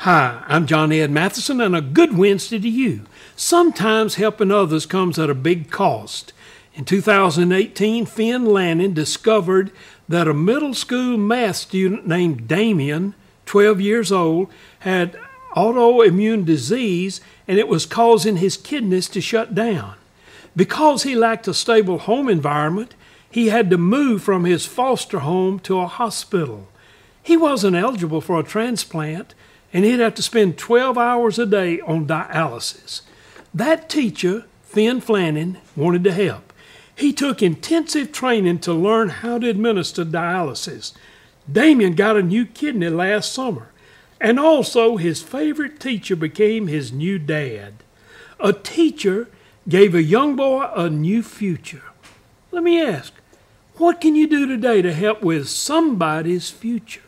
Hi, I'm John Ed Matheson, and a good Wednesday to you. Sometimes helping others comes at a big cost. In 2018, Finn Lanning discovered that a middle school math student named Damien, 12 years old, had autoimmune disease and it was causing his kidneys to shut down. Because he lacked a stable home environment, he had to move from his foster home to a hospital. He wasn't eligible for a transplant and he'd have to spend 12 hours a day on dialysis. That teacher, Finn Flannan, wanted to help. He took intensive training to learn how to administer dialysis. Damien got a new kidney last summer, and also his favorite teacher became his new dad. A teacher gave a young boy a new future. Let me ask, what can you do today to help with somebody's future?